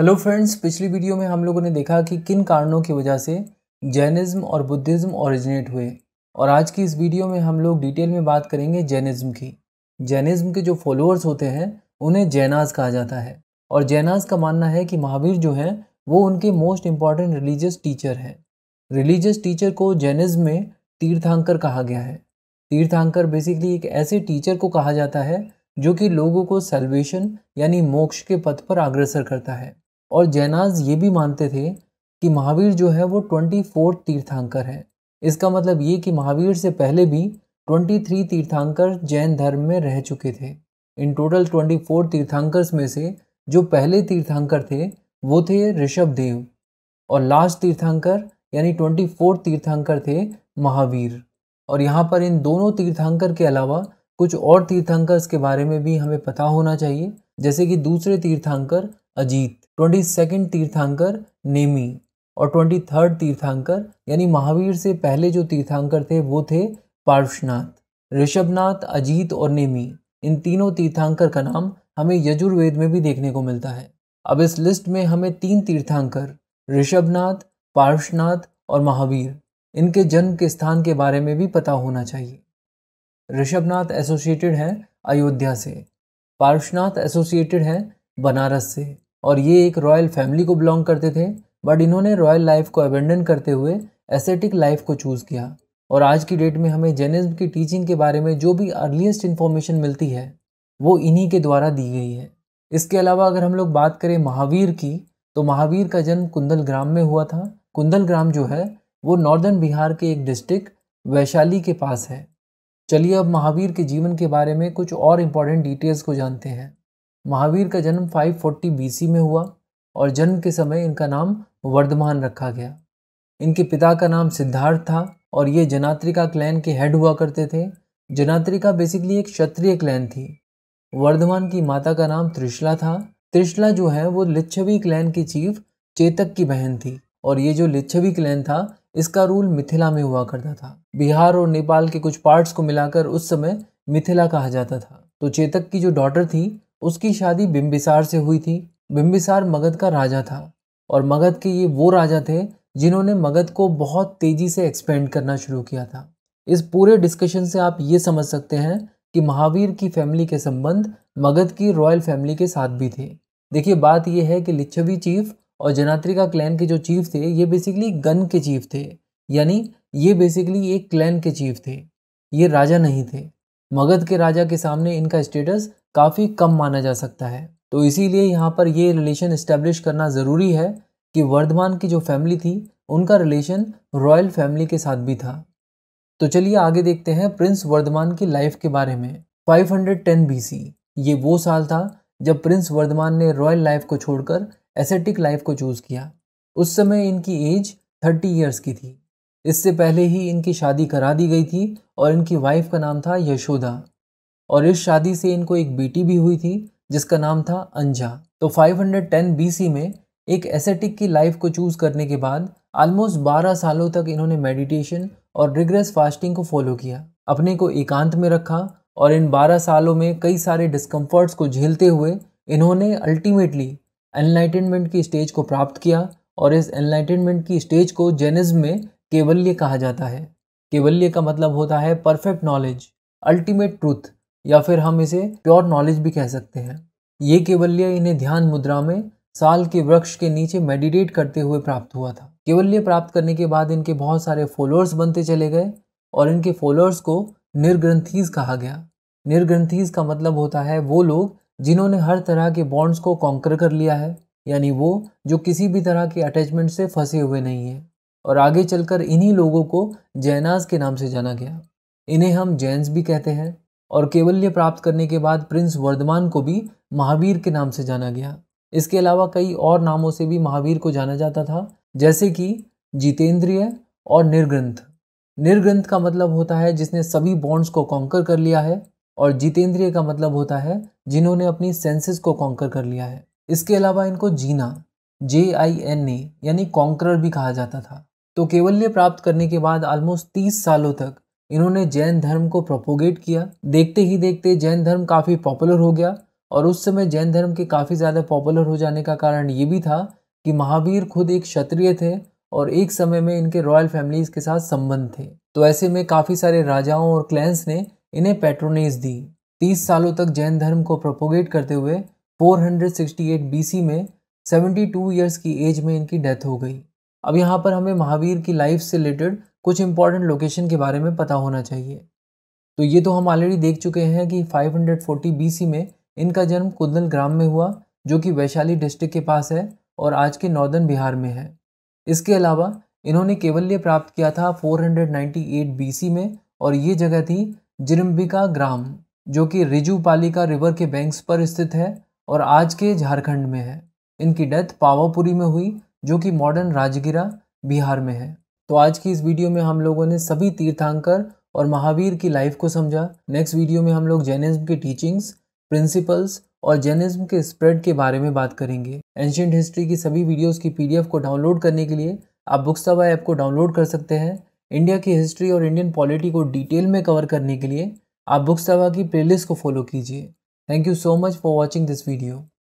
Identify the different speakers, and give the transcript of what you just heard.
Speaker 1: hello friends पिछली video में हम लोगों ने देखा कि किन कारणों की वजह से जैनिज़्म और बुद्धिज़्म ओरिजिनेट हुए और आज की इस वीडियो में हम लोग डिटेल में बात करेंगे जैनिज़्म की जैनिज़्म के जो फॉलोअर्स होते हैं उन्हें जैनाज कहा जाता है और जैनाज का मानना है कि महावीर जो हैं वो उनके मोस्ट इम्पॉर्टेंट रिलीजियस टीचर हैं रिलीजियस टीचर को जैनिज़्म में तीर्थांकर कहा गया है तीर्थांकर बेसिकली एक ऐसे टीचर को कहा जाता है जो कि लोगों को सेल्वेशन यानी मोक्ष के पथ पर अग्रसर करता है और जैनाज ये भी मानते थे कि महावीर जो है वो ट्वेंटी फोर्थ तीर्थांकर है इसका मतलब ये कि महावीर से पहले भी ट्वेंटी थ्री तीर्थांकर जैन धर्म में रह चुके थे इन टोटल ट्वेंटी फोर तीर्थांकर में से जो पहले तीर्थांकर थे वो थे ऋषभ देव और लास्ट तीर्थांकर यानी ट्वेंटी फोर तीर्थांकर थे महावीर और यहाँ पर इन दोनों तीर्थांकर के अलावा कुछ और तीर्थांकर्स के बारे में भी हमें पता होना चाहिए जैसे कि दूसरे तीर्थांकर अजीत ट्वेंटी सेकेंड तीर्थांकर नेमी और ट्वेंटी थर्ड तीर्थांकर यानी महावीर से पहले जो तीर्थांकर थे वो थे पार्श्वनाथ ऋषभनाथ अजीत और नेमी इन तीनों तीर्थांकर का नाम हमें यजुर्वेद में भी देखने को मिलता है अब इस लिस्ट में हमें तीन तीर्थांकर ऋषभनाथ पार्श्वनाथ और महावीर इनके जन्म के स्थान के बारे में भी पता होना चाहिए ऋषभनाथ एसोसिएटेड है अयोध्या से पार्श्वनाथ एसोसिएटेड है बनारस से और ये एक रॉयल फैमिली को बिलोंग करते थे बट इन्होंने रॉयल लाइफ को अबेंडन करते हुए एसेटिक लाइफ को चूज़ किया और आज की डेट में हमें जैनिज्म की टीचिंग के बारे में जो भी अर्लीस्ट इन्फॉर्मेशन मिलती है वो इन्हीं के द्वारा दी गई है इसके अलावा अगर हम लोग बात करें महावीर की तो महावीर का जन्म कुंदल ग्राम में हुआ था कुंदल ग्राम जो है वो नॉर्दर्न बिहार के एक डिस्ट्रिक्ट वैशाली के पास है चलिए अब महावीर के जीवन के बारे में कुछ और इम्पोर्टेंट डिटेल्स को जानते हैं महावीर का जन्म 540 फोर्टी में हुआ और जन्म के समय इनका नाम वर्धमान रखा गया इनके पिता का नाम सिद्धार्थ था और ये जनात्रिका क्लैन के हेड हुआ करते थे जनात्रिका बेसिकली एक क्षत्रिय क्लैन थी वर्धमान की माता का नाम त्रिशला था त्रिशला जो है वो लिच्छवी क्लैन की चीफ चेतक की बहन थी और ये जो लिच्छवी क्लैन था इसका रूल मिथिला में हुआ करता था बिहार और नेपाल के कुछ पार्ट्स को मिलाकर उस समय मिथिला कहा जाता था तो चेतक की जो डॉटर थी उसकी शादी बिम्बिसार से हुई थी बिम्बिसार मगध का राजा था और मगध के ये वो राजा थे जिन्होंने मगध को बहुत तेज़ी से एक्सपेंड करना शुरू किया था इस पूरे डिस्कशन से आप ये समझ सकते हैं कि महावीर की फैमिली के संबंध मगध की रॉयल फैमिली के साथ भी थे देखिए बात यह है कि लिच्छवी चीफ और जनात्रिका क्लैन के जो चीफ थे ये बेसिकली गन के चीफ थे यानी ये बेसिकली एक क्लैन के चीफ थे ये राजा नहीं थे मगध के राजा के सामने इनका स्टेटस काफ़ी कम माना जा सकता है तो इसीलिए यहाँ पर ये रिलेशन इस्टेब्लिश करना ज़रूरी है कि वर्धमान की जो फैमिली थी उनका रिलेशन रॉयल फैमिली के साथ भी था तो चलिए आगे देखते हैं प्रिंस वर्धमान की लाइफ के बारे में 510 हंड्रेड ये वो साल था जब प्रिंस वर्धमान ने रॉयल लाइफ को छोड़कर एसेटिक लाइफ को चूज़ किया उस समय इनकी एज 30 इयर्स की थी इससे पहले ही इनकी शादी करा दी गई थी और इनकी वाइफ का नाम था यशोदा और इस शादी से इनको एक बेटी भी हुई थी जिसका नाम था अंजा तो 510 हंड्रेड में एक एसेटिक की लाइफ को चूज़ करने के बाद आलमोस्ट 12 सालों तक इन्होंने मेडिटेशन और रिग्रेस फास्टिंग को फॉलो किया अपने को एकांत में रखा और इन 12 सालों में कई सारे डिस्कम्फर्ट्स को झेलते हुए इन्होंने अल्टीमेटली एनलाइटनमेंट की स्टेज को प्राप्त किया और इस एनलाइटनमेंट की स्टेज को जेनिज्म में केवल्य कहा जाता है केवल्य का मतलब होता है परफेक्ट नॉलेज अल्टीमेट ट्रूथ या फिर हम इसे प्योर नॉलेज भी कह सकते हैं ये केवल्य इन्हें ध्यान मुद्रा में साल के वृक्ष के नीचे मेडिटेट करते हुए प्राप्त हुआ था केवल्य प्राप्त करने के बाद इनके बहुत सारे फॉलोअर्स बनते चले गए और इनके फॉलोअर्स को निर्ग्रंथीज कहा गया निर्ग्रंथीज का मतलब होता है वो लोग जिन्होंने हर तरह के बॉन्ड्स को कॉन्कर कर लिया है यानी वो जो किसी भी तरह के अटैचमेंट से फंसे हुए नहीं हैं और आगे चलकर इन्हीं लोगों को जैनाज के नाम से जाना गया इन्हें हम जैन्स भी कहते हैं और केवल्य प्राप्त करने के बाद प्रिंस वर्धमान को भी महावीर के नाम से जाना गया इसके अलावा कई और नामों से भी महावीर को जाना जाता था जैसे कि जितेंद्रिय और निर्ग्रंथ निर्ग्रंथ का मतलब होता है जिसने सभी बॉन्ड्स को कॉन्कर कर लिया है और जितेंद्रिय का मतलब होता है जिन्होंने अपनी सेंसेस को कॉन्कर कर लिया है इसके अलावा इनको जीना जे आई एन ए यानी कॉन्करर भी कहा जाता था तो केवल्य प्राप्त करने के बाद ऑलमोस्ट तीस सालों तक इन्होंने जैन धर्म को प्रोपोगेट किया देखते ही देखते जैन धर्म काफ़ी पॉपुलर हो गया और उस समय जैन धर्म के काफ़ी ज़्यादा पॉपुलर हो जाने का कारण ये भी था कि महावीर खुद एक क्षत्रिय थे और एक समय में इनके रॉयल फैमिलीज के साथ संबंध थे तो ऐसे में काफ़ी सारे राजाओं और क्लैंस ने इन्हें पेट्रोनेस दी तीस सालों तक जैन धर्म को प्रोपोगेट करते हुए 468 बीसी में 72 इयर्स की एज में इनकी डेथ हो गई अब यहाँ पर हमें महावीर की लाइफ से रिलेटेड कुछ इंपॉर्टेंट लोकेशन के बारे में पता होना चाहिए तो ये तो हम ऑलरेडी देख चुके हैं कि 540 बीसी में इनका जन्म कुंदल ग्राम में हुआ जो कि वैशाली डिस्ट्रिक्ट के पास है और आज के नॉर्दर्न बिहार में है इसके अलावा इन्होंने केवल्य प्राप्त किया था 498 बीसी में और ये जगह थी जिरम्बिका ग्राम जो कि रिजुपालिका रिवर के बैंक्स पर स्थित है और आज के झारखंड में है इनकी डेथ पावापुरी में हुई जो कि मॉडर्न राजगिरा बिहार में है तो आज की इस वीडियो में हम लोगों ने सभी तीर्थांकर और महावीर की लाइफ को समझा नेक्स्ट वीडियो में हम लोग जैनिज्म के टीचिंग्स प्रिंसिपल्स और जैनिज्म के स्प्रेड के बारे में बात करेंगे एंशियंट हिस्ट्री की सभी वीडियोस की पीडीएफ को डाउनलोड करने के लिए आप बुक्सवा ऐप को डाउनलोड कर सकते हैं इंडिया की हिस्ट्री और इंडियन पॉलिटी को डिटेल में कवर करने के लिए आप बुक्सवा की प्लेलिस्ट को फॉलो कीजिए thank you so much for watching this video